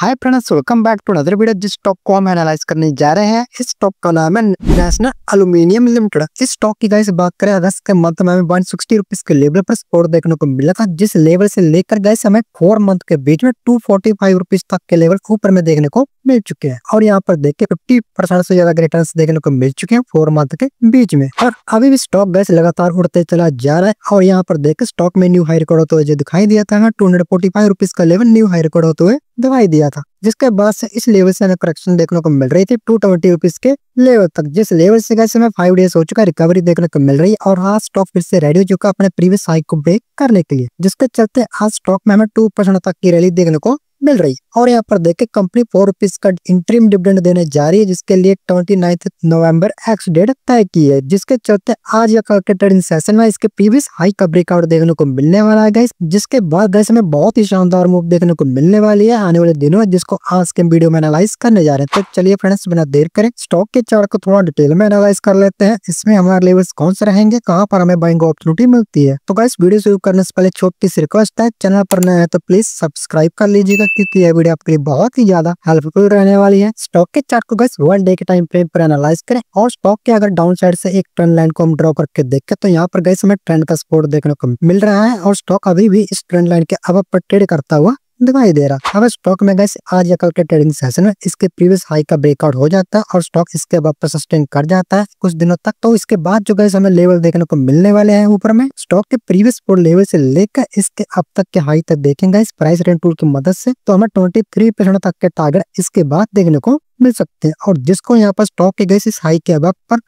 hi friends welcome back to other video जिस stock को हम एनालाइज करने जा रहे हैं इस स्टॉक का नाम है नेशनल अल्यूमिनियम लिमिटेड इस स्टॉक की गाइस बात करें अगस्त के मंथ में हमें सिक्सटी रुपीज के लेवल पर स्पोर्ट देखने को मिला था जिस लेवल से लेकर गाइस हमें फोर मंथ के बीच में टू फोर्टी फाइव रुपीज तक के लेवल ऊपर में देखने को मिल चुके हैं और यहाँ पर देख के फिफ्टी परसेंट से ज्यादा रिटर्न देखने को मिल चुके हैं फोर मंथ के बीच में और अभी भी स्टॉक गैस लगातार उड़ते चला जा रहा है और यहाँ पर के स्टॉक में न्यू हाई रिकॉर्ड होते हुए दिखाई दिया था two hundred forty five rupees का लेवल न्यू हाई रिकॉर्ड होते हुए दवाई दिया था जिसके बाद से इस लेवल से हमें करेक्शन देखने को मिल रही थी टू ट्वेंटी रुपीज के लेवल तक जिस लेवल से गए हमें फाइव डेज हो चुका है रिकवरी देखने को मिल रही है और आज स्टॉक फिर से रेडी हो चुका अपने प्रीवियस हाई को ब्रेक करने के लिए जिसके चलते आज स्टॉक में हमें टू परसेंट तक की रैली देखने को मिल रही है और यहाँ पर देखे कंपनी फोर रुपीज का इंट्रीम डिविडेंड देने जा रही है जिसके लिए ट्वेंटी नाइन्थ नवम्बर एक्स डेट तय की है जिसके चलते आज या कल के ट्रेडिंग सेशन में इसके पीवीस हाई का ब्रेकआउट देखने को मिलने वाला है गैस जिसके बाद गैस हमें बहुत ही शानदार मूव देखने को मिलने वाली है आने वाले दिनों में जिसको आज के वीडियो में एनालाइज करने जा रहे हैं तो चलिए फ्रेंड्स बिना देर करें स्टॉक के चार्ट को थोड़ा डिटेल में एनालाइज कर लेते हैं इसमें हमारे लेवल्स कौन से रहेंगे कहाँ पर हमें बाइंग अपॉर्चुनिटी मिलती है तो गैस वीडियो शुरू करने से पहले छोटी सी रिक्वेस्ट है चैनल पर नया है तो प्लीज सब्सक्राइब कर लीजिएगा सकती है तो यह वीडियो आपके लिए बहुत ही ज्यादा हेल्पफुल रहने वाली है स्टॉक के चार्ट को गैस वन डे के टाइम फ्रेम पर एनालाइज करें और स्टॉक के अगर डाउन साइड से एक ट्रेंड लाइन को हम ड्रॉ करके देखें तो यहाँ पर गए हमें ट्रेंड का सपोर्ट देखने को मिल रहा है और स्टॉक अभी भी इस ट्रेंड लाइन के अब पर ट्रेड करता हुआ दिखाई दे रहा अब स्टॉक में गैस आज या कल के ट्रेडिंग सेशन में इसके प्रीवियस हाई का ब्रेकआउट हो जाता है और स्टॉक इसके वापस सस्टेन कर जाता है कुछ दिनों तक तो इसके बाद जो गैस हमें लेवल देखने को मिलने वाले हैं ऊपर में स्टॉक के प्रीवियस फोर लेवल से लेकर इसके अब तक के हाई तक देखेंगे इस प्राइस रेंट टूर की मदद से तो हमें ट्वेंटी थ्री परसेंट तक के टारगेट इसके बाद देखने को मिल सकते हैं और जिसको यहाँ पर स्टॉक के गैस इस हाई के अब पर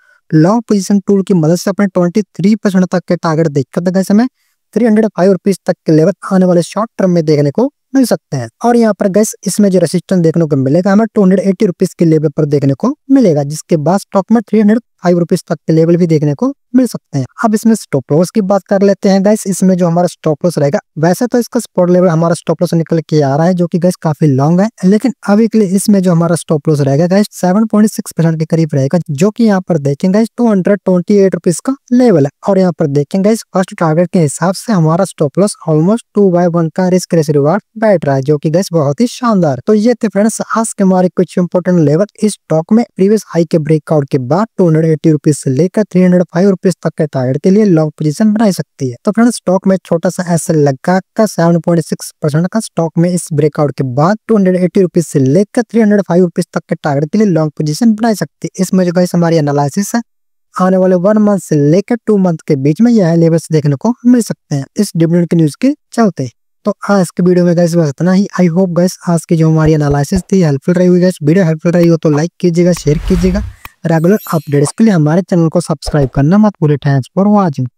लॉन्ग पोजिशन टूर की मदद से अपने ट्वेंटी थ्री परसेंट तक के टारगेट देखकर तो हमें थ्री हंड्रेड फाइव रुपीज तक के लेवल आने वाले शॉर्ट टर्म में देखने को मिल सकते हैं और यहाँ पर गैस इसमें जो रेसिस्टेंस देखने को मिलेगा हमें टू हंड्रेड एट्टी रुपीज के लेवल पर देखने को मिलेगा जिसके बाद स्टॉक में थ्री हंड्रेड फाइव रुपीज तक के लेवल भी देखने को मिल सकते हैं अब इसमें स्टॉप लॉस की बात कर लेते हैं गैस इसमें जो हमारा स्टॉप लॉस रहेगा वैसे तो इसका स्पोर्ट लेवल हमारा स्टॉप लॉस निकल के आ रहा है जो कि गैस काफी लॉन्ग है लेकिन अभी के लिए इसमें जो हमारा स्टॉप लॉस रहेगा guys seven point six percent के करीब रहेगा जो की यहाँ पर देखेंगे two hundred twenty eight rupees का लेवल है और यहाँ पर देखेंगे फर्स्ट टारगेट के हिसाब से हमारा stop loss almost two by one का रिस्क रेस रिवार्ड बैठ रहा है जो की गैस बहुत ही शानदार तो ये थे फ्रेंड्स आज के हमारे कुछ इंपोर्टेंट लेवल इस स्टॉक में प्रीवियस हाई के ब्रेकआउट के बाद टू हंड्रेड एट्टी रुपीज से लेकर थ्री हंड्रेड फाइव रुपीज तक के टारगेट के लिए लॉन्ग पोजीशन बनाई सकती है तो फ्रेंड स्टॉक में छोटा सा ऐसा लगा का सेवन पॉइंट सिक्स परसेंट का स्टॉक में इस ब्रेकआउट के बाद टू हंड्रेड एट्टी रुपीज से लेकर थ्री हंड्रेड फाइव रुपीज तक के टारगेट के लिए लॉन्ग पोजीशन बनाई सकती है इसमें जो गाइस हमारी एनालिसिस है आने वाले वन मंथ से लेकर टू मंथ के बीच में यह लेवल देखने को मिल सकते हैं इस डिविडेंड की न्यूज के चलते तो आज के वीडियो में गैस बस इतना ही आई होप गैस आज की जो हमारी एनालिसिस थी हेल्पफुल रही हुई गैस वीडियो हेल्पफुल रही हो तो लाइक कीजिएगा शेयर कीजिएगा रेगुलर अपडेट्स के लिए हमारे चैनल को सब्सक्राइब करना मत भूलें थैंक्स फॉर वॉचिंग